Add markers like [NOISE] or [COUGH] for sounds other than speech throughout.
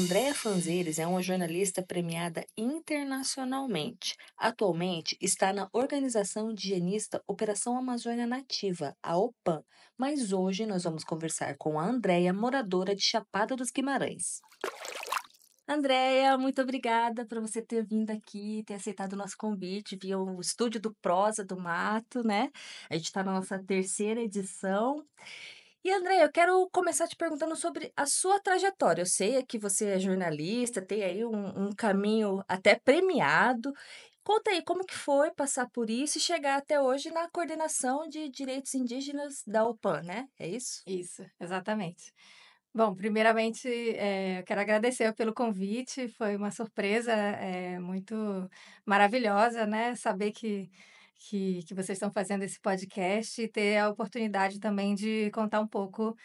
Andréa Fanzeres é uma jornalista premiada internacionalmente. Atualmente está na organização higienista Operação Amazônia Nativa, a OPAN, mas hoje nós vamos conversar com a Andréa, moradora de Chapada dos Guimarães. Andréia, muito obrigada por você ter vindo aqui, ter aceitado o nosso convite via o estúdio do Prosa do Mato, né? A gente está na nossa terceira edição. E André, eu quero começar te perguntando sobre a sua trajetória. Eu sei é que você é jornalista, tem aí um, um caminho até premiado. Conta aí como que foi passar por isso e chegar até hoje na coordenação de direitos indígenas da OPAN, né? É isso? Isso, exatamente. Bom, primeiramente, é, eu quero agradecer pelo convite. Foi uma surpresa é, muito maravilhosa, né? Saber que que, que vocês estão fazendo esse podcast e ter a oportunidade também de contar um pouco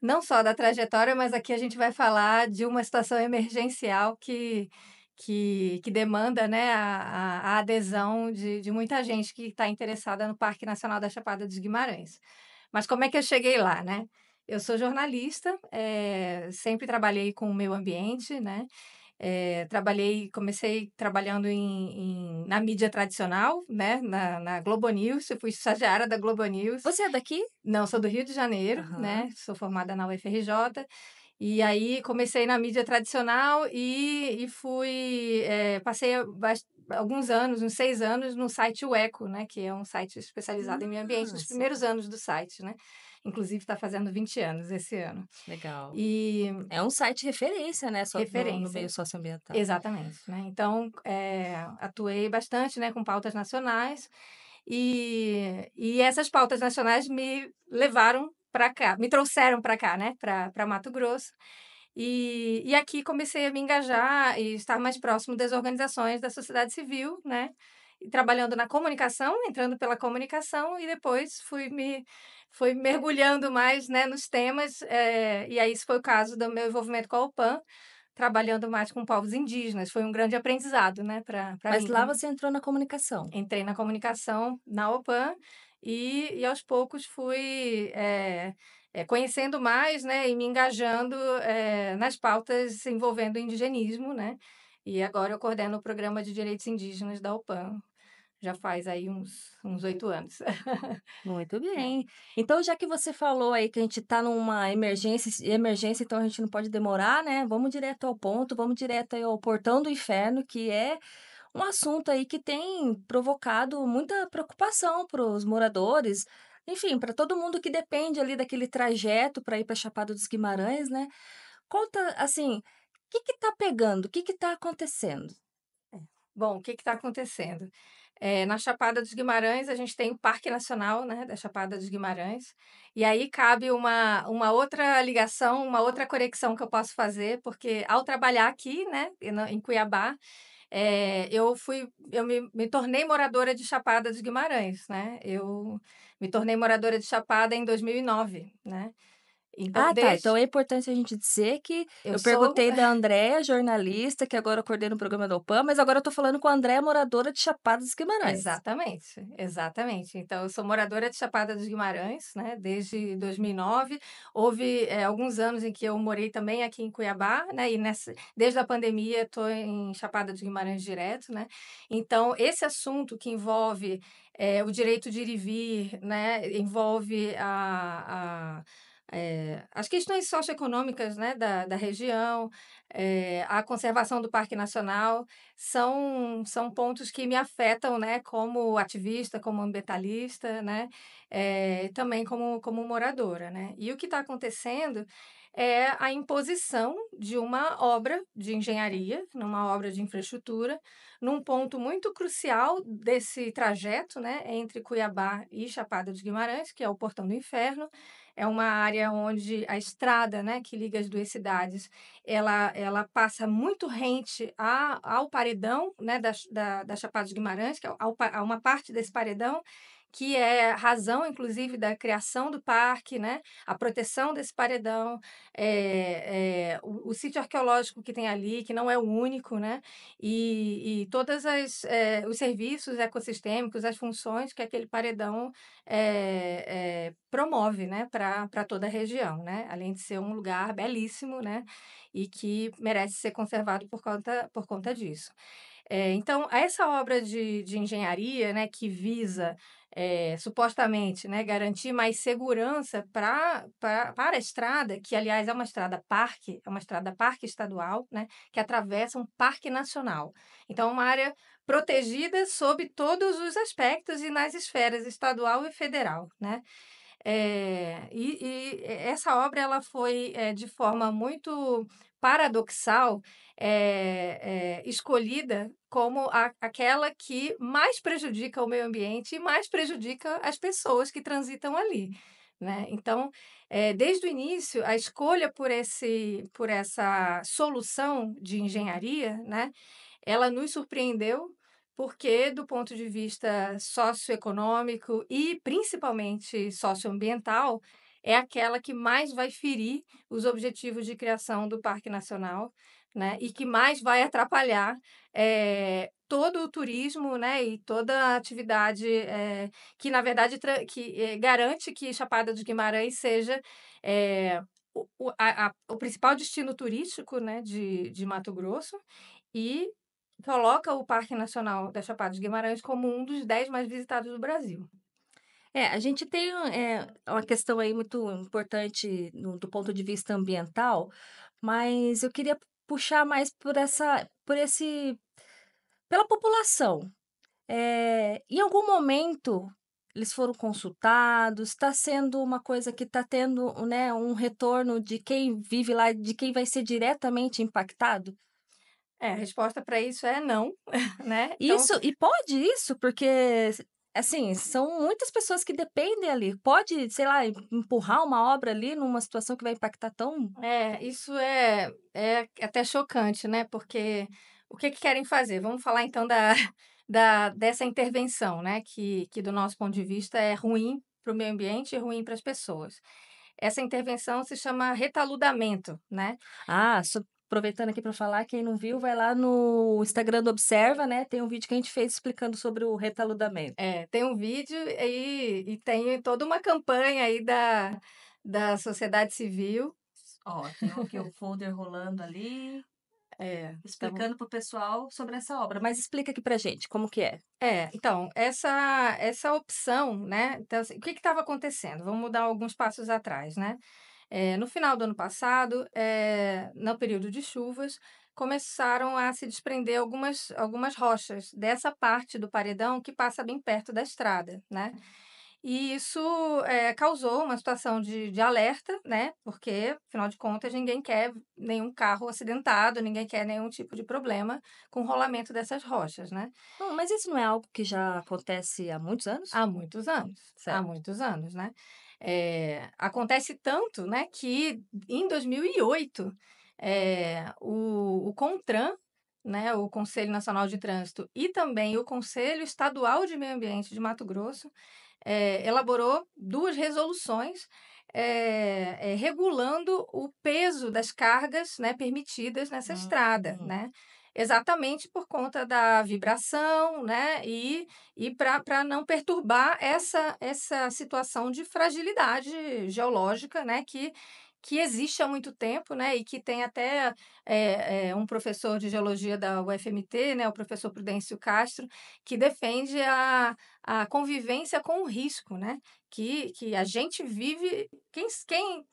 não só da trajetória, mas aqui a gente vai falar de uma situação emergencial que, que, que demanda né, a, a adesão de, de muita gente que está interessada no Parque Nacional da Chapada dos Guimarães. Mas como é que eu cheguei lá, né? Eu sou jornalista, é, sempre trabalhei com o meio ambiente, né? É, trabalhei, comecei trabalhando em, em, na mídia tradicional, né? Na, na Globo News, eu fui estagiária da Globo News. Você é daqui? Não, sou do Rio de Janeiro, uhum. né? Sou formada na UFRJ. E aí comecei na mídia tradicional e, e fui. É, passei alguns anos, uns seis anos, no site Ueco, né? Que é um site especializado em meio ambiente, nos ah, primeiros anos do site, né? inclusive está fazendo 20 anos esse ano. Legal. E é um site referência, né? Só referência. No, no meio socioambiental. Exatamente. Né? Então, é, atuei bastante né, com pautas nacionais e, e essas pautas nacionais me levaram para cá, me trouxeram para cá, né? Para Mato Grosso. E, e aqui comecei a me engajar e estar mais próximo das organizações da sociedade civil, né? trabalhando na comunicação, entrando pela comunicação e depois fui me foi mergulhando mais né, nos temas, é, e aí isso foi o caso do meu envolvimento com a OPAN, trabalhando mais com povos indígenas. Foi um grande aprendizado, né, para Mas lá você entrou na comunicação. Entrei na comunicação, na OPAN, e, e aos poucos fui... É, é, conhecendo mais né, e me engajando é, nas pautas envolvendo o indigenismo, né? E agora eu coordeno o programa de direitos indígenas da Opan já faz aí uns oito anos. Muito [LAUGHS] é. bem. Então, já que você falou aí que a gente está numa emergência, emergência, então a gente não pode demorar, né? Vamos direto ao ponto, vamos direto ao portão do inferno, que é um assunto aí que tem provocado muita preocupação para os moradores, enfim, para todo mundo que depende ali daquele trajeto para ir para Chapada dos Guimarães, né? Conta, assim, o que está pegando? O que está acontecendo? É. Bom, o que está acontecendo? É, na Chapada dos Guimarães, a gente tem o Parque Nacional né, da Chapada dos Guimarães. E aí cabe uma, uma outra ligação, uma outra conexão que eu posso fazer, porque ao trabalhar aqui, né, em Cuiabá, é, eu fui eu me, me tornei moradora de Chapada dos Guimarães né eu me tornei moradora de Chapada em 2009 né então, ah, deixa. tá. Então é importante a gente dizer que eu, eu perguntei sou... da [LAUGHS] Andréa, jornalista, que agora coordena o programa da OPAM, mas agora eu tô falando com a Andréa, moradora de Chapada dos Guimarães. Exatamente, exatamente. Então, eu sou moradora de Chapada dos Guimarães, né, desde 2009. Houve é, alguns anos em que eu morei também aqui em Cuiabá, né, e nessa, desde a pandemia estou em Chapada dos Guimarães direto, né. Então, esse assunto que envolve é, o direito de ir e vir, né, envolve a, a é, as questões socioeconômicas né, da, da região, é, a conservação do Parque Nacional, são, são pontos que me afetam né, como ativista, como ambientalista, né, é, também como, como moradora. Né? E o que está acontecendo é a imposição de uma obra de engenharia, numa obra de infraestrutura, num ponto muito crucial desse trajeto né, entre Cuiabá e Chapada dos Guimarães, que é o Portão do Inferno, é uma área onde a estrada, né, que liga as duas cidades, ela, ela passa muito rente a, ao paredão, né, da, da, da Chapada de Guimarães, que é ao, a uma parte desse paredão, que é razão, inclusive, da criação do parque, né? a proteção desse paredão, é, é, o, o, sítio arqueológico que tem ali, que não é o único, né? e, e todos é, eh, os serviços ecossistêmicos, as funções que aquele paredão promove né? para toda a região, né? além de ser um lugar belíssimo né? e que merece ser conservado por conta, por conta disso. É, então, essa obra de, de engenharia, né, que visa é, supostamente né, garantir mais segurança pra, pra, para a estrada, que aliás é uma estrada parque, é uma estrada parque estadual, né, que atravessa um parque nacional. Então, é uma área protegida sob todos os aspectos e nas esferas estadual e federal. Né? É, e, e, essa obra ela foi é, de forma muito paradoxal é, escolhida como a, aquela que mais prejudica o meio ambiente e mais prejudica as pessoas que transitam ali. Né? Então, é, desde o início, a escolha por, esse, por essa solução de engenharia, né, ela nos surpreendeu, porque, do ponto de vista socioeconômico e principalmente socioambiental, é aquela que mais vai ferir os objetivos de criação do Parque Nacional né? E que mais vai atrapalhar é, todo o turismo, né? E toda a atividade é, que, na verdade, que é, garante que Chapada dos Guimarães seja o, a, a, o principal destino turístico, né? De, de Mato Grosso e coloca o Parque Nacional da Chapada dos Guimarães como um dos dez mais visitados do Brasil. É, a gente tem é, uma questão aí muito importante no, do ponto de vista ambiental, mas eu queria puxar mais por essa, por esse, pela população. É, em algum momento eles foram consultados, está sendo uma coisa que está tendo né, um retorno de quem vive lá, de quem vai ser diretamente impactado? É, a resposta para isso é não, [LAUGHS] né? Então... Isso, e pode isso, porque assim, são muitas pessoas que dependem ali. Pode, sei lá, empurrar uma obra ali numa situação que vai impactar tão. É, isso é, é até chocante, né? Porque o que, que querem fazer? Vamos falar então da, [LAUGHS] da, dessa intervenção, né? Que, que, do nosso ponto de vista, é ruim para o meio ambiente e ruim para as pessoas. Essa intervenção se chama retaludamento, né? Ah, aproveitando aqui para falar, quem não viu, vai lá no Instagram do Observa, né? Tem um vídeo que a gente fez explicando sobre o retaludamento. É, tem um vídeo e e tem toda uma campanha aí da, da sociedade civil. Ó, tem aqui é o folder rolando ali. [LAUGHS] É, tá explicando para o pessoal sobre essa obra, mas explica aqui para gente como que é. É, então essa essa opção, né? Então, assim, o que estava acontecendo? Vamos dar alguns passos atrás, né? É, no final do ano passado, é, no período de chuvas, começaram a se desprender algumas, algumas rochas dessa parte do paredão que passa bem perto da estrada, né? Uhum. E isso é, causou uma situação de, de alerta, né? Porque, afinal de contas, ninguém quer nenhum carro acidentado, ninguém quer nenhum tipo de problema com o rolamento dessas rochas, né? Hum, mas isso não é algo que já acontece há muitos anos? Há muitos anos. Certo. Há muitos anos, né? É, acontece tanto né, que em 2008, é, eh, o, o CONTRAN, né, o Conselho Nacional de Trânsito, e também o Conselho Estadual de Meio Ambiente de Mato Grosso, é, elaborou duas resoluções regulando o peso das cargas né, permitidas nessa ah, estrada. Hum. Né? exatamente por conta da vibração, né? E, e para não perturbar essa, essa situação de fragilidade geológica, né? Que, que existe há muito tempo, né? E que tem até é, é, um professor de geologia da UFMT, né? O professor Prudêncio Castro, que defende a, a convivência com o risco, né? Que, que a gente vive, quem, quem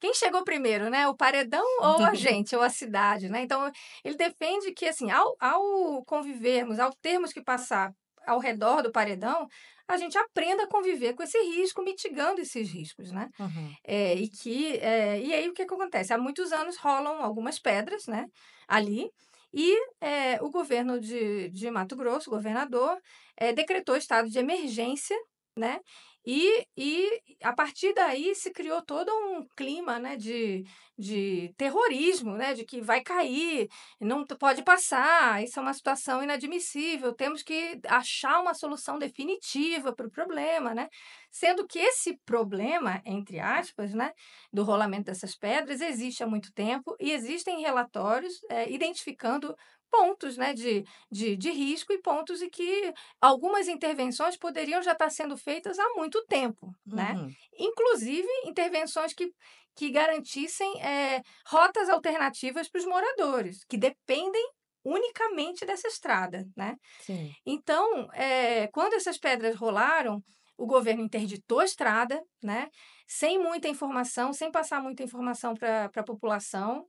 quem chegou primeiro, né? O paredão ou a [LAUGHS] gente, ou a cidade, né? Então, ele defende que, assim, ao, ao convivermos, ao termos que passar ao redor do paredão, a gente aprenda a conviver com esse risco, mitigando esses riscos, né? Uhum. É, e que é, e aí o que, é que acontece? Há muitos anos rolam algumas pedras, né? Ali e é, o governo de, de Mato Grosso, governador, é, decretou estado de emergência, né? E, e a partir daí se criou todo um clima né, de, de terrorismo, né, de que vai cair, não pode passar, isso é uma situação inadmissível, temos que achar uma solução definitiva para o problema, né? Sendo que esse problema, entre aspas, né, do rolamento dessas pedras existe há muito tempo e existem relatórios é, identificando pontos né, de, de, de risco e pontos em que algumas intervenções poderiam já estar sendo feitas há muito tempo, né. uhum. né? Inclusive intervenções que, que garantissem é, rotas alternativas para os moradores, que dependem unicamente dessa estrada, né? Sim. Então, é, quando essas pedras rolaram, o governo interditou a estrada, né? Sem muita informação, sem passar muita informação para a população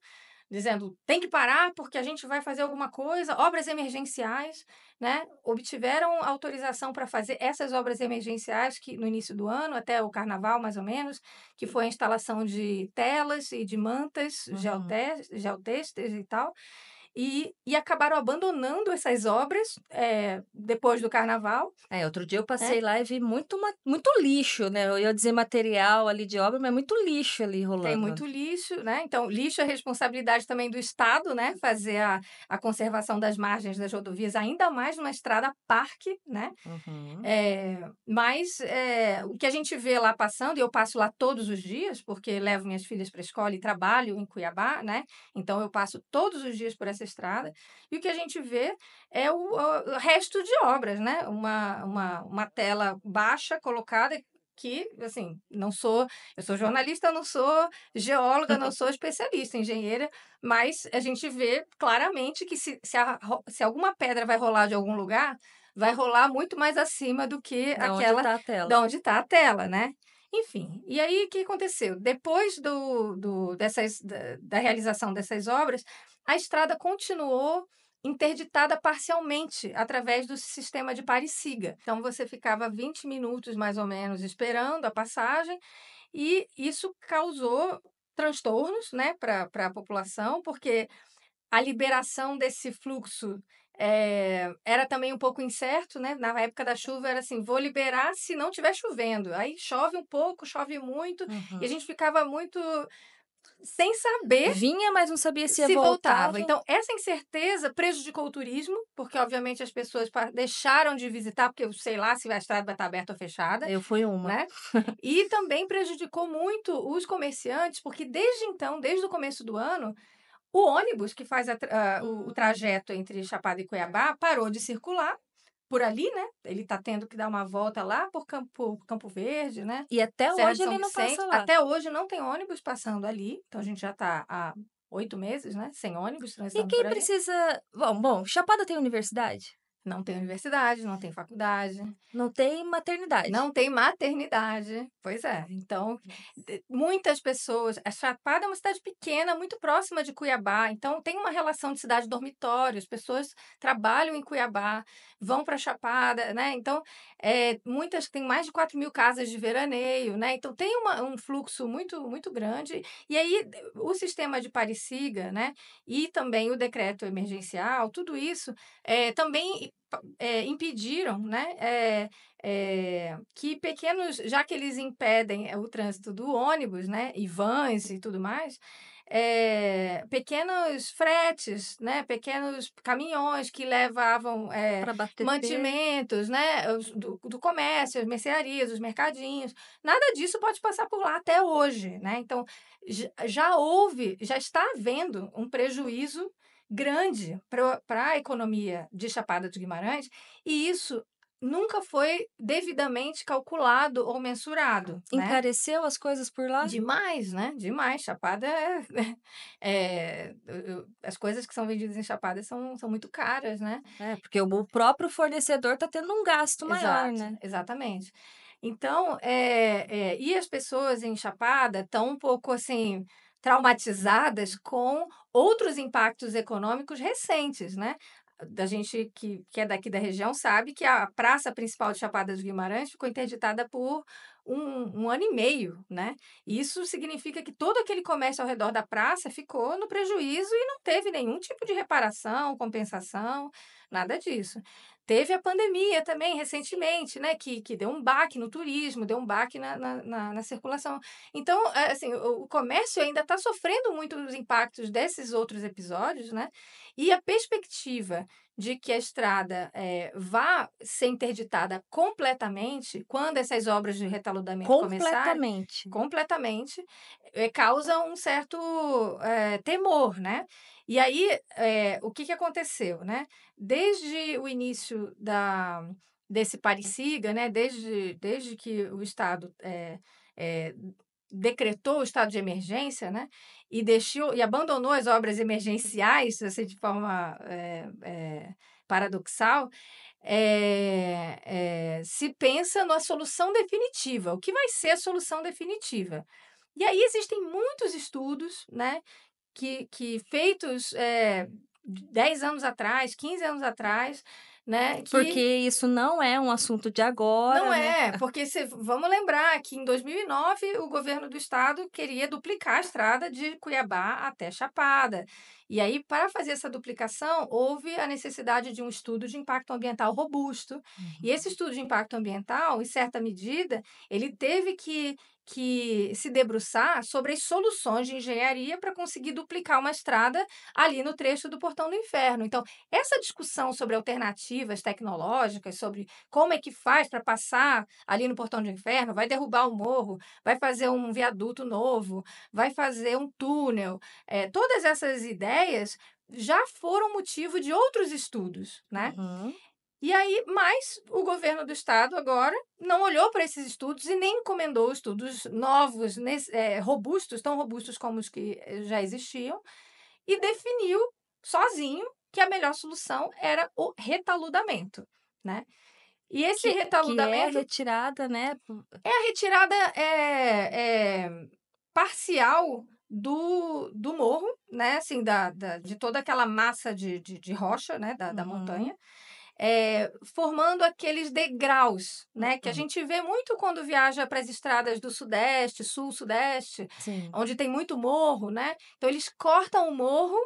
dizendo tem que parar porque a gente vai fazer alguma coisa, obras emergenciais, né? Obtiveram autorização para fazer essas obras emergenciais que no início do ano, até o carnaval mais ou menos, que foi a instalação de telas e de mantas uhum. geotextas e tal e, e acabaram abandonando essas obras é, depois do carnaval. É, outro dia eu né? passei é. lá e vi muito, muito lixo, né? Eu ia dizer material ali de obra, mas muito lixo ali rolando. Tem muito lixo, né? Então, lixo é responsabilidade também do Estado, né? Fazer a, a conservação das margens das rodovias, ainda mais numa estrada parque, né? Uhum. É, mas eh, o que a gente vê lá passando, e eu passo lá todos os dias, porque levo minhas filhas para a escola e trabalho em Cuiabá, né? Então, eu passo todos os dias por essa essa estrada. E o que a gente vê é o, o resto de obras, né? Uma, uma, uma tela baixa colocada que, assim, não sou, eu sou jornalista, não sou geóloga, não sou especialista, engenheira, mas a gente vê claramente que se, se, a, se alguma pedra vai rolar de algum lugar, vai rolar muito mais acima do que da aquela. Onde tá a tela. Da onde está a tela, né? Enfim, e aí o que aconteceu? Depois do, do, dessas, da, da realização dessas obras, a estrada continuou interditada parcialmente através do sistema de pare-siga. Então você ficava 20 minutos mais ou menos esperando a passagem e isso causou transtornos né, para a população, porque a liberação desse fluxo é, era também um pouco incerto, né? Na época da chuva era assim, vou liberar se não estiver chovendo. Aí chove um pouco, chove muito, uhum. e a uhum. gente ficava muito sem saber. Vinha, mas não sabia se, se voltava. voltava. Então, essa incerteza prejudicou o turismo, porque obviamente as pessoas deixaram de visitar, porque eu sei lá se a estrada vai tá estar aberta ou fechada. Eu fui uma. Né? [LAUGHS] e também prejudicou muito os comerciantes, porque desde então, desde o começo do ano, o ônibus que faz a, ah, o, o trajeto entre Chapada e Cuiabá parou de circular por ali, né? Ele tá tendo que dar uma volta lá por Campo, Campo Verde, né? E até Serra hoje ele não passa lá. Até hoje não tem ônibus passando ali. Então a gente já tá há oito meses, né? Sem ônibus. transitando E quem precisa... Bom, bom, Chapada tem universidade? Não tem é. universidade, não tem faculdade. Não tem maternidade. Não tem maternidade. Pois é. Então, eh, muitas pessoas. A Chapada é uma cidade pequena, muito próxima de Cuiabá. Então, tem uma relação de cidade-dormitório. As pessoas trabalham em Cuiabá, vão para Chapada, né? Então, é, muitas têm mais de 4 mil casas de veraneio, né? Então, tem uma, um fluxo muito, muito grande. E aí, o sistema de Parisiga, né? E também o decreto emergencial, tudo isso é, também é, impediram né, é, é, que pequenos, já que eles impedem é, o trânsito do ônibus, né, e vans e tudo mais, é, pequenos fretes, né, pequenos caminhões que levavam é, mantimentos né, do, do comércio, as mercearias, os mercadinhos, nada disso pode passar por lá até hoje. Né? Então, já houve, já está havendo um prejuízo grande para a economia de Chapada de Guimarães, e isso nunca foi devidamente calculado ou mensurado. Né? Encareceu né? as coisas por lá? Demais, né? Demais. Chapada é, [LAUGHS] é, As coisas que são vendidas em Chapada são, são muito caras, né? É, porque o próprio fornecedor está tendo um gasto maior, Exato, né? Exatamente. Então, é, é, e as pessoas em Chapada estão um pouco assim traumatizadas com outros impactos econômicos recentes, né? Da gente que, que é daqui da região sabe que a praça principal de Chapada dos Guimarães ficou interditada por um, um, ano e meio, né? Isso significa que todo aquele comércio ao redor da praça ficou no prejuízo e não teve nenhum tipo de reparação, compensação, nada disso. Teve a pandemia também, recentemente, né? Que, que deu um baque no turismo, deu um baque na, na, na, na circulação. Então, assim, o, comércio ainda está sofrendo muito os impactos desses outros episódios, né? E a perspectiva de que a estrada é, vá ser interditada completamente quando essas obras de retaludamento começarem. Completamente. Completamente. É, causa um certo é, temor, né? E aí, é, o que, que aconteceu, né? Desde o início da, desse parecida né? Desde, desde que o Estado é, é, decretou o estado de emergência, né? E deixou e abandonou as obras emergenciais, assim, de forma paradoxal. se pensa na solução definitiva. O que vai ser a solução definitiva? E aí existem muitos estudos, né, que, que feitos é, eh, 10 anos atrás, 15 anos atrás, né? Que... Porque isso não é um assunto de agora. Não né? é, porque se, vamos lembrar que em 2009 o governo do estado queria duplicar a estrada de Cuiabá até Chapada. E aí, para fazer essa duplicação, houve a necessidade de um estudo de impacto ambiental robusto. E uhum. esse estudo de impacto ambiental, em certa medida, ele teve que que se debruçar sobre as soluções de engenharia para conseguir duplicar uma estrada ali no trecho do Portão do Inferno. Então, essa discussão sobre alternativas tecnológicas, sobre como é que faz para passar ali no Portão do Inferno, vai derrubar o morro, vai fazer um viaduto novo, vai fazer um túnel, é, todas essas ideias já foram motivo de outros estudos, né? Uhum. E aí, mas o governo do estado agora não olhou para esses estudos e nem encomendou estudos novos, é, robustos, tão robustos como os que eh, já existiam, e definiu sozinho que a melhor solução era o retaludamento, né? E esse que, retaludamento... Que é a retirada, né? É a retirada é, é, parcial do, do morro, né? Assim, da, da de toda aquela massa de, de, de rocha, né? Da, da uhum. montanha é, formando aqueles degraus, né? Que a gente vê muito quando viaja para as estradas do Sudeste, Sul, Sudeste, Sim. onde tem muito morro, né? Então eles cortam o morro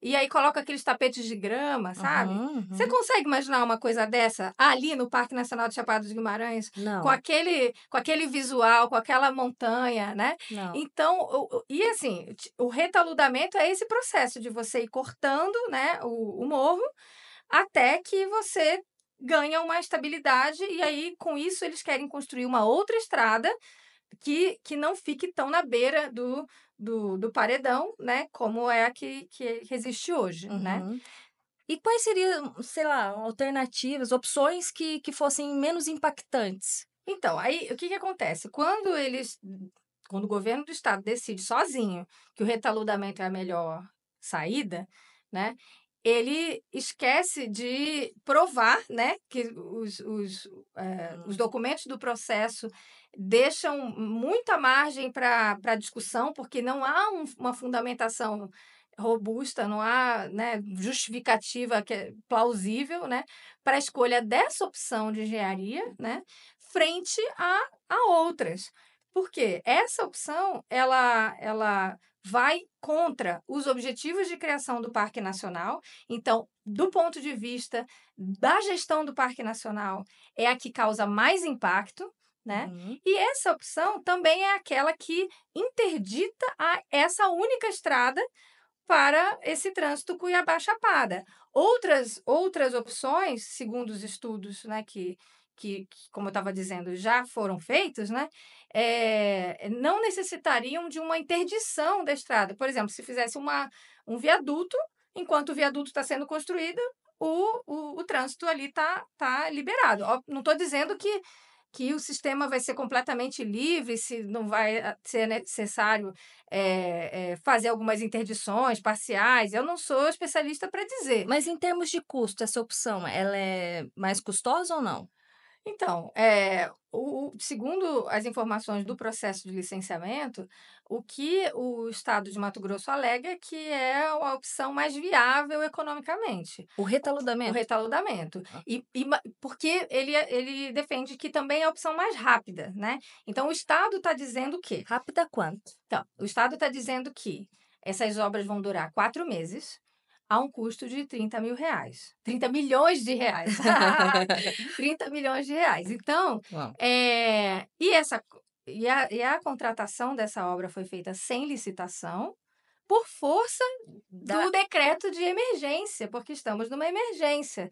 e aí coloca aqueles tapetes de grama, sabe? Uhum, uhum. Você consegue imaginar uma coisa dessa ali no Parque Nacional de Chapada dos Guimarães? Não. Com aquele, com aquele visual, com aquela montanha, né? Não. Então, e assim, o retaludamento é esse processo de você ir cortando né, o, o morro até que você ganha uma estabilidade e aí com isso eles querem construir uma outra estrada que, que não fique tão na beira do, do, do paredão, né? Como é a que, que existe hoje, né? uhum. né? E quais seriam, sei lá, alternativas, opções que, que fossem menos impactantes? Então, aí o que, que acontece? Quando eles. Quando o governo do estado decide sozinho que o retaludamento é a melhor saída, né? ele esquece de provar né, que os, os, é, os uhum. documentos do processo deixam muita margem para discussão, porque não há um, uma fundamentação robusta, não há né, justificativa que é plausível né, para a escolha dessa opção de engenharia né, frente a, a outras. Porque essa opção, ela, ela vai contra os objetivos de criação do Parque Nacional. Então, do ponto de vista da gestão do Parque Nacional, é a que causa mais impacto. Né? Uhum. E essa opção também é aquela que interdita a essa única estrada para esse trânsito Cuiabá Chapada. Outras, outras opções, segundo os estudos né, que, que, que como eu estava dizendo, já foram feitos, né? É, não necessitariam de uma interdição da estrada. Por exemplo, se fizesse uma, um viaduto, enquanto o viaduto está sendo construído, o, o, o trânsito ali está tá liberado. Não estou dizendo que que o sistema vai ser completamente livre, se não vai ah, ser necessário é, é, fazer algumas interdições parciais. Eu não sou especialista para dizer. Mas em termos de custo, essa opção, ela é mais custosa ou não? Então, é, o, segundo as informações do processo de licenciamento, o que o estado de Mato Grosso alega é que é a opção mais viável economicamente. O retaludamento. O retaludamento. Ah. E, e, porque ele, ele defende que também é a opção mais rápida, né? Então, o estado está dizendo o quê? Rápida quanto? Então, o estado está dizendo que essas obras vão durar quatro meses a um custo de 30 mil reais. 30 [LAUGHS] milhões de reais. 30 [LAUGHS] milhões de reais. Então, é, e, essa, e, a, e a contratação dessa obra foi feita sem licitação, por força do decreto de emergência, porque estamos numa emergência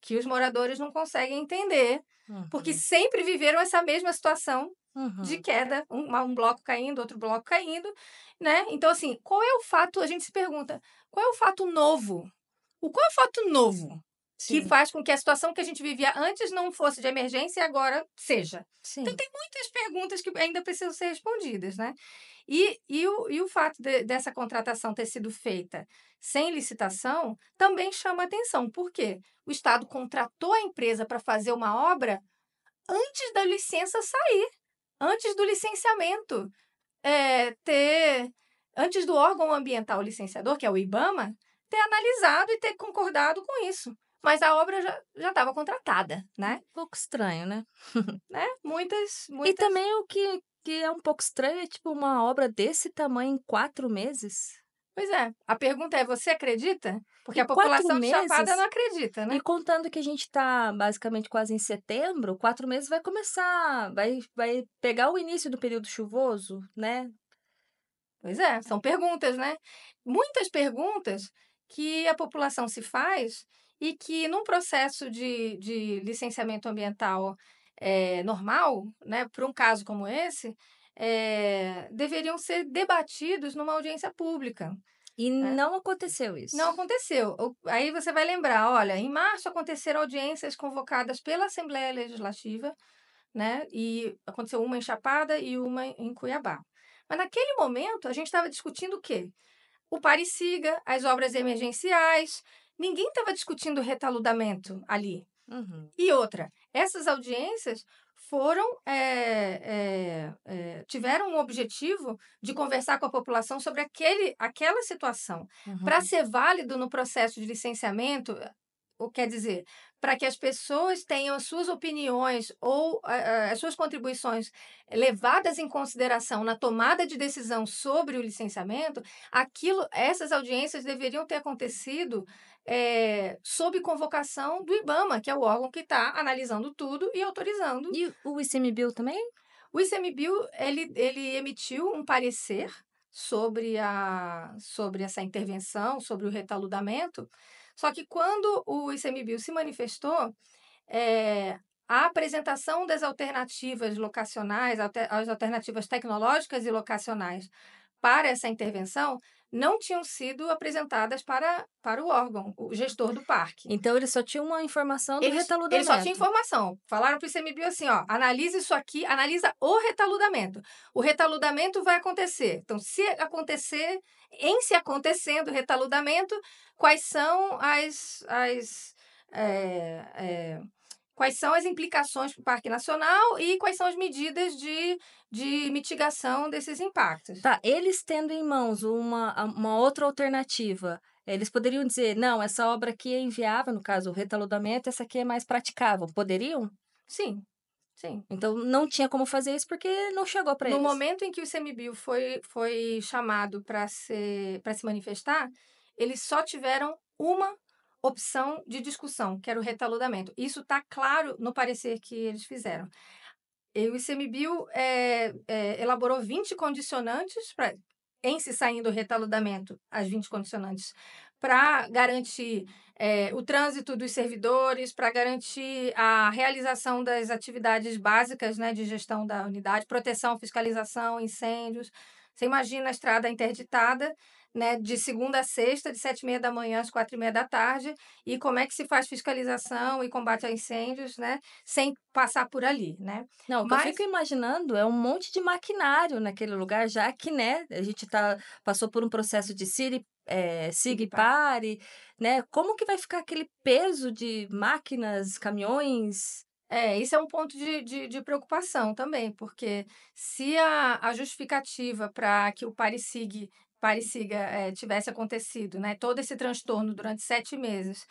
que os moradores não conseguem entender, uhum. porque é. sempre viveram essa mesma situação uhum. de queda, um, um bloco caindo, outro bloco caindo, né? Então, assim, qual é o fato? A gente se pergunta, qual é o fato novo? O qual é o fato novo Sim. que faz com que a situação que a gente vivia antes não fosse de emergência e agora seja. Então, Sim. Então, tem muitas perguntas que ainda precisam ser respondidas, né? E, e, o, e o fato de, dessa contratação ter sido feita sem licitação também chama atenção. Por quê? O Estado contratou a empresa para fazer uma obra antes da licença sair antes do licenciamento é, ter, antes do órgão ambiental licenciador, que é o IBAMA, ter analisado e ter concordado com isso. Mas a obra já estava contratada, né? Um pouco estranho, né? [LAUGHS] né? Muitas, muitas. E também o que, que é um pouco estranho é, tipo, uma obra desse tamanho em quatro meses. Pois é. A pergunta é: você acredita? Porque e a população meses, de Chapada não acredita, né? E contando que a gente está basicamente quase em setembro, quatro meses vai começar, vai, vai pegar o início do período chuvoso, né? Pois é, são perguntas, né? Muitas perguntas que a população se faz e que num processo de, de licenciamento ambiental é, normal, né, para um caso como esse, é, deveriam ser debatidos numa audiência pública. E é. não aconteceu isso. Não aconteceu. Aí você vai lembrar, olha, em março aconteceram audiências convocadas pela Assembleia Legislativa, né? E aconteceu uma em Chapada e uma em Cuiabá. Mas naquele momento a gente estava discutindo o quê? O pare as obras emergenciais. Ninguém estava discutindo retaludamento ali. Uhum. E outra, essas audiências foram é, é, é, tiveram o objetivo de conversar com a população sobre aquele, aquela situação. Uhum. Para ser válido no processo de licenciamento, o quer dizer, para que as pessoas tenham as suas opiniões ou uh, as suas contribuições levadas em consideração na tomada de decisão sobre o licenciamento, aquilo, essas audiências deveriam ter acontecido é, sob convocação do IBAMA, que é o órgão que está analisando tudo e autorizando. E o ICMBio também? O ICMBio ele, ele emitiu um parecer sobre, a, sobre essa intervenção, sobre o retaludamento. Só que quando o ICMBio se manifestou, é, a apresentação das alternativas locacionais, alter, as alternativas tecnológicas e locacionais para essa intervenção não tinham sido apresentadas para, para o órgão, o gestor do parque. Então ele só tinha uma informação do ele, retaludamento. Ele só tinha informação. Falaram para o ICMBio assim, ó, analisa isso aqui, analisa o retaludamento. O retaludamento vai acontecer. Então, se acontecer, em se acontecendo o retaludamento, quais são as, as é, é, quais são as implicações para o Parque Nacional e quais são as medidas de de mitigação desses impactos. Tá, eles tendo em mãos uma, uma outra alternativa, eles poderiam dizer, não, essa obra aqui é inviável, no caso, o retaludamento, essa aqui é mais praticável. Poderiam? Sim, Sim. Então não tinha como fazer isso porque não chegou para eles. No momento em que o CMBIO foi, foi chamado para se, se manifestar, eles só tiveram uma opção de discussão, que era o retaludamento. Isso está claro no parecer que eles fizeram. E o ICMBio é, é, eh, eh, elaborou 20 condicionantes para em se saindo o retalhamento, as 20 condicionantes, para garantir é, o trânsito dos servidores, para garantir a realização das atividades básicas né, de gestão da unidade, proteção, fiscalização, incêndios. Você imagina a estrada interditada né, de segunda a sexta, de sete e meia da manhã às quatro e meia da tarde, e como é que se faz fiscalização e combate a incêndios, né, sem passar por ali, né? Não, o Mas... eu fico imaginando é um monte de maquinário naquele lugar, já que, né, a gente tá, passou por um processo de Siri, é, eh, e pare, né? Como que vai ficar aquele peso de máquinas, caminhões? É, isso é um ponto de, de, de, preocupação também, porque se a, a justificativa para que o pare sigue parecida é, eh, tivesse acontecido, né? Todo esse transtorno durante sete meses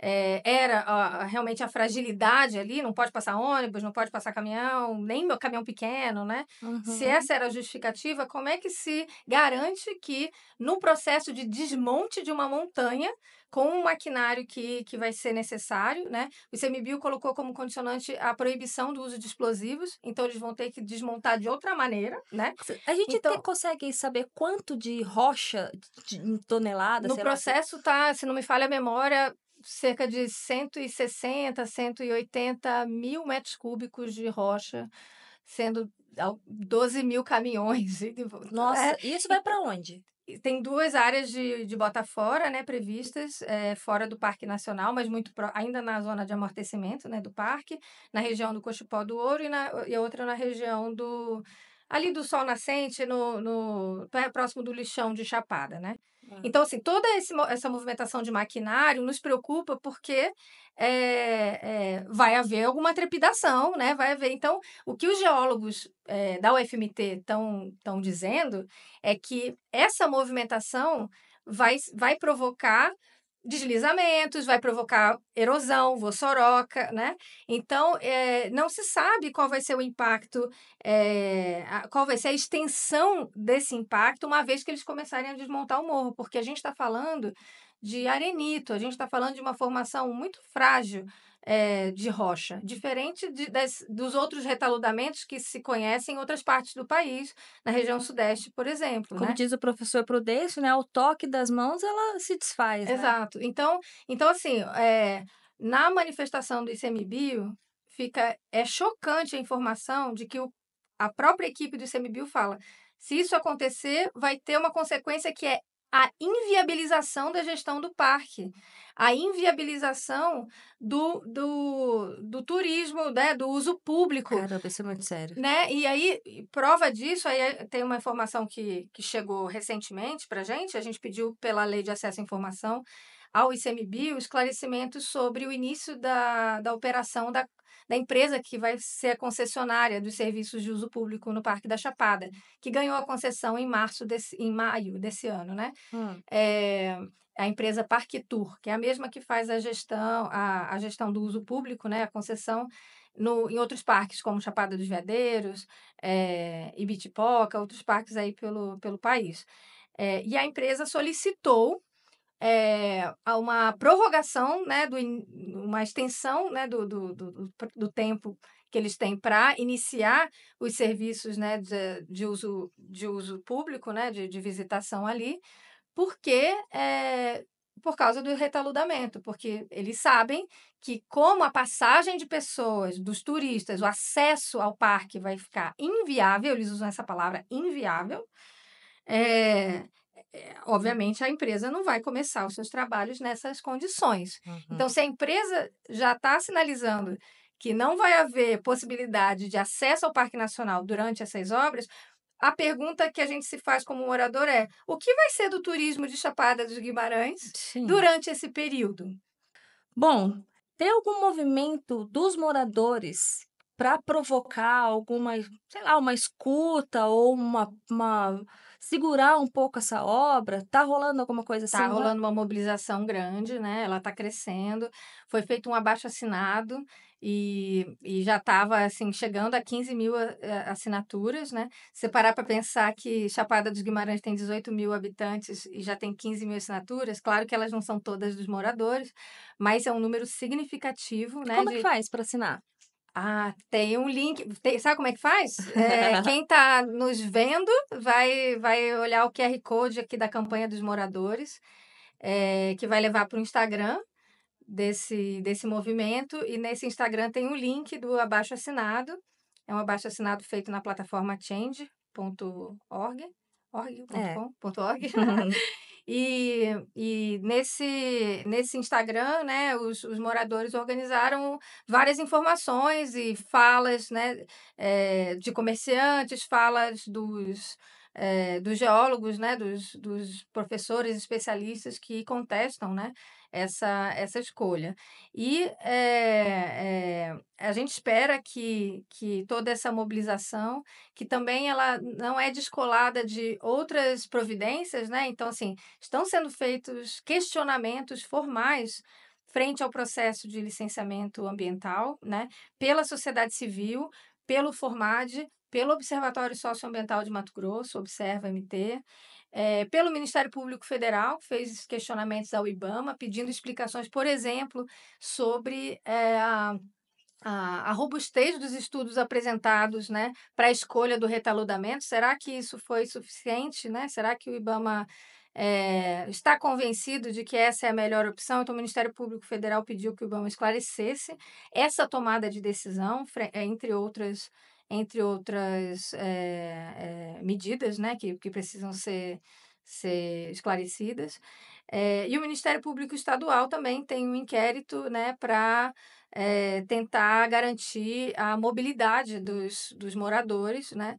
é, era a, realmente a fragilidade ali, não pode passar ônibus, não pode passar caminhão, nem meu caminhão pequeno, né? Uhum. Se essa era a justificativa, como é que se garante que no processo de desmonte de uma montanha com o maquinário que, que vai ser necessário, né? O ICMBio colocou como condicionante a proibição do uso de explosivos, então eles vão ter que desmontar de outra maneira, né? A gente então, consegue saber quanto de rocha de, em tonelada? No processo lá. tá, se não me falha a memória, cerca de 160, 180 mil metros cúbicos de rocha, sendo 12 mil caminhões. [LAUGHS] É, Nossa, é, isso vai para onde? Tem duas áreas de, de fora, né, previstas, é, fora do Parque Nacional, mas muito pro, ainda na zona de amortecimento né, do parque, na região do Cochipó do Ouro e, na, e outra na região do. ali do Sol Nascente, no, no próximo do Lixão de Chapada, né? Então, assim, toda esse, essa movimentação de maquinário nos preocupa porque é, é, vai haver alguma trepidação, né? Vai haver. Então, o que os geólogos é, da UFMT estão dizendo é que essa movimentação vai, vai provocar deslizamentos, vai provocar erosão, vossoroca, né? Então, é, não se sabe qual vai ser o impacto, é, qual vai ser a extensão desse impacto, uma vez que eles começarem a desmontar o morro, porque a gente está falando de arenito, a gente está falando de uma formação muito frágil, é, de rocha, diferente de, das, dos outros retaludamentos que se conhecem em outras partes do país, na região sudeste, por exemplo. Como né? diz o professor Prudêncio, né, o toque das mãos ela se desfaz. Né? Exato. Né? Então, então assim, é, na manifestação do ICMBio, fica é chocante a informação de que o, a própria equipe do ICMBio fala se isso acontecer, vai ter uma consequência que é a inviabilização da gestão do parque, a inviabilização do, do, do turismo, né, do uso público. Cara, isso é muito sério. Né? E aí, prova disso, aí eh, tem uma informação que, que chegou recentemente para a gente, a gente pediu pela Lei de Acesso à Informação ao ICMBio esclarecimentos sobre o início da, da operação da da empresa que vai ser a concessionária dos serviços de uso público no Parque da Chapada, uhum. que ganhou a concessão em março desse, em maio desse ano, né? Hum. É, a empresa Parque Tour, que é a mesma que faz a gestão, a, a gestão do uso público, né? A concessão no, em outros parques, como Chapada dos Veadeiros, é, Ibitipoca, outros parques aí pelo, pelo país. É, e a empresa solicitou é, uma prorrogação, né, do, uma extensão né, do, do, do, do tempo que eles têm para iniciar os serviços né, de, de, uso, de uso público, né, de, de visitação ali, porque é, por causa do retaludamento, porque eles sabem que como a passagem de pessoas, dos turistas, o acesso ao parque vai ficar inviável, eles usam essa palavra inviável, é, é, obviamente, a empresa não vai começar os seus trabalhos nessas condições. Então, uhum. Então, se a empresa já está sinalizando que não vai haver possibilidade de acesso ao Parque Nacional durante essas obras, a pergunta que a gente se faz como morador é: o que vai ser do turismo de Chapada dos Guimarães Sim. durante esse período? Bom, tem algum movimento dos moradores para provocar alguma, sei lá, uma escuta ou uma, uma segurar um pouco essa obra? Tá rolando alguma coisa tá assim? Tá rolando uma mobilização grande, né? Ela tá crescendo. Foi feito um abaixo-assinado e, e já estava assim chegando a 15 mil eh, assinaturas, né? Se parar para pensar que Chapada dos Guimarães tem 18 mil habitantes e já tem 15 mil assinaturas, claro que elas não são todas dos moradores, mas é um número significativo, né? Como de... que faz para assinar? Ah, tem um link. Tem, sabe como é que faz? É, [LAUGHS] quem está nos vendo vai, vai olhar o QR Code aqui da campanha dos moradores, é, que vai levar para o Instagram desse, desse movimento. E nesse Instagram tem um link do abaixo assinado. É um abaixo assinado feito na plataforma change.org. Org, é. .org. [LAUGHS] Uhum. E, e nesse, nesse Instagram, né, os, os moradores organizaram várias informações e falas né, é, de comerciantes, falas dos, é, dos geólogos, né, dos, dos professores especialistas que contestam né, essa, essa escolha. E é, a gente espera que, que toda essa mobilização, que também ela não é descolada de outras providências, né? Então, assim, estão sendo feitos questionamentos formais frente ao processo de licenciamento ambiental, né? Pela sociedade civil, pelo FORMAD, pelo Observatório Socioambiental de Mato Grosso, Observa MT, é, eh, pelo Ministério Público Federal, que fez questionamentos ao IBAMA, pedindo explicações, por exemplo, sobre é, a a, a, robustez dos estudos apresentados né, para a escolha do retaludamento? Será que isso foi suficiente? Né? Será que o IBAMA é, está convencido de que essa é a melhor opção? Então, o Ministério Público Federal pediu que o IBAMA esclarecesse essa tomada de decisão, eh, entre outras, entre outras é, é, medidas né, que, que precisam ser, ser esclarecidas. e o Ministério Público Estadual também tem um inquérito né, para é, tentar garantir a mobilidade dos, dos moradores, né?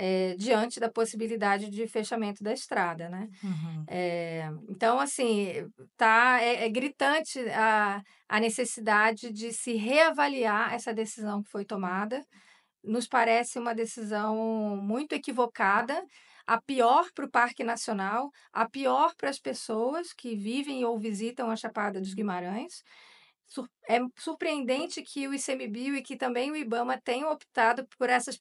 É, diante da possibilidade de fechamento da estrada, né? Uhum. É, então, assim, tá, é, é, gritante a, a necessidade de se reavaliar essa decisão que foi tomada. Nos parece uma decisão muito equivocada, a pior para o Parque Nacional, a pior para as pessoas que vivem ou visitam a Chapada dos Guimarães é surpreendente que o ICMBio e que também o IBAMA tenham optado por essas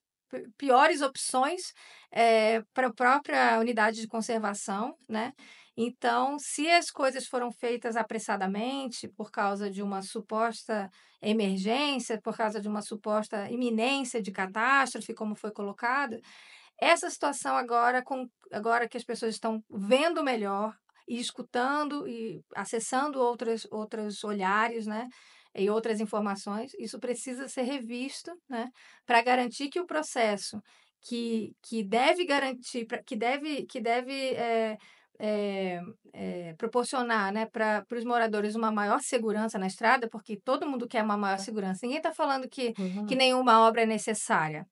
piores opções é, para a própria unidade de conservação, né? Então, se as coisas foram feitas apressadamente por causa de uma suposta emergência, por causa de uma suposta iminência de catástrofe, como foi colocado, essa situação agora, com, agora que as pessoas estão vendo melhor, e escutando e acessando outras, outros olhares, né? E outras informações, isso precisa ser revisto, né? Para garantir que o processo que, que deve garantir, que deve, que deve é, é, é, proporcionar né, para os moradores uma maior segurança na estrada, porque todo mundo quer uma maior segurança. Ninguém está falando que, uhum. que nenhuma obra é necessária.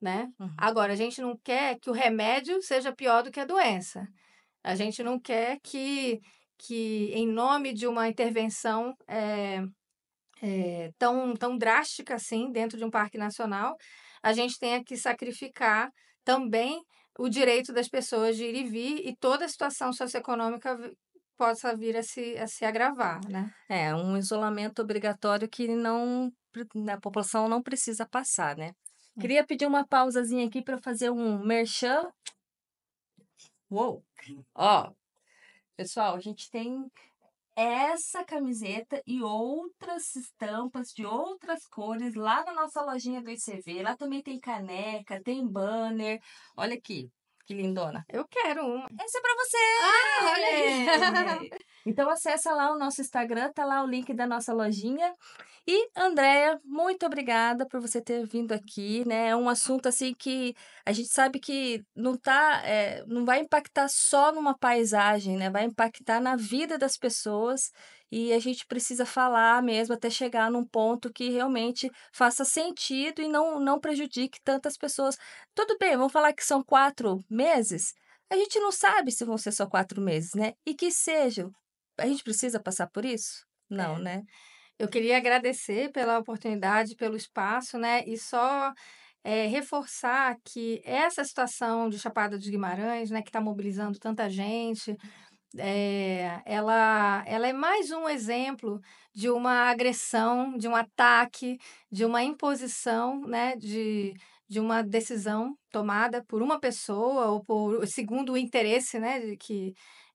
Né? Uhum. Agora, a gente não quer que o remédio seja pior do que a doença. A gente não quer que, que em nome de uma intervenção é, é, tão, tão drástica assim dentro de um parque nacional, a gente tenha que sacrificar também o direito das pessoas de ir e vir e toda a situação socioeconômica possa vir a se, a se agravar, né? É, um isolamento obrigatório que não né, a população não precisa passar, né? É. Queria pedir uma pausazinha aqui para fazer um merchan Uou! Uhum. Ó, pessoal, a gente tem essa camiseta e outras estampas de outras cores lá na nossa lojinha do ICV. Lá também tem caneca, tem banner. Olha aqui, que lindona. Eu quero uma. Essa é pra você! Ah, olha aí! [LAUGHS] Então acessa lá o nosso Instagram, tá lá o link da nossa lojinha. E Andréia, muito obrigada por você ter vindo aqui, né? É um assunto assim que a gente sabe que não tá, é, não vai impactar só numa paisagem, né? Vai impactar na vida das pessoas e a gente precisa falar mesmo até chegar num ponto que realmente faça sentido e não não prejudique tantas pessoas. Tudo bem, vamos falar que são quatro meses. A gente não sabe se vão ser só quatro meses, né? E que sejam a gente precisa passar por isso? Não, é. né? Eu queria agradecer pela oportunidade, pelo espaço, né? E só é, reforçar que essa situação de Chapada dos Guimarães, né, que está mobilizando tanta gente, é, ela, ela é mais um exemplo de uma agressão, de um ataque, de uma imposição, né, de, de uma decisão tomada por uma pessoa ou por segundo o interesse, né, de que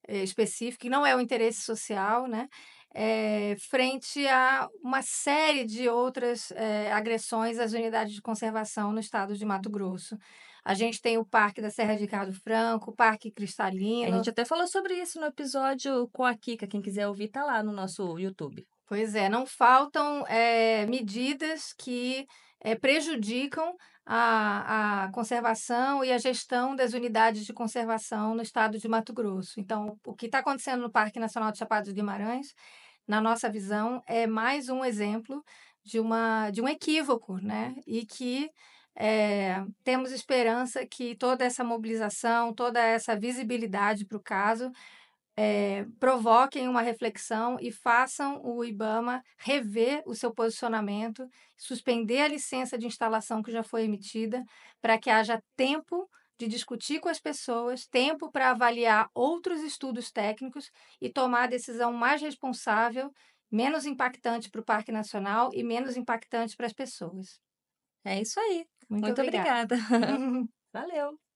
eh, específico, que não é o interesse social, né? É, frente a uma série de outras é, agressões às unidades de conservação no estado de Mato uhum. Grosso. A gente tem o Parque da Serra de Ricardo Franco, o Parque Cristalino. A gente até falou sobre isso no episódio com a Kika. Quem quiser ouvir, tá lá no nosso YouTube. Pois é, não faltam é, medidas que prejudicam a, a conservação e a gestão das unidades de conservação no estado de Mato Grosso. Então, o que está acontecendo no Parque Nacional de Chapados Guimarães, na nossa visão, é mais um exemplo de, uma, de um equívoco, né? E que é, temos esperança que toda essa mobilização, toda essa visibilidade para o caso é, provoquem uma reflexão e façam o IBAMA rever o seu posicionamento, suspender a licença de instalação que já foi emitida, para que haja tempo de discutir com as pessoas, tempo para avaliar outros estudos técnicos e tomar a decisão mais responsável, menos impactante para o Parque Nacional e menos impactante para as pessoas. É isso aí. Muito, Muito obrigada. obrigada. [LAUGHS] Valeu.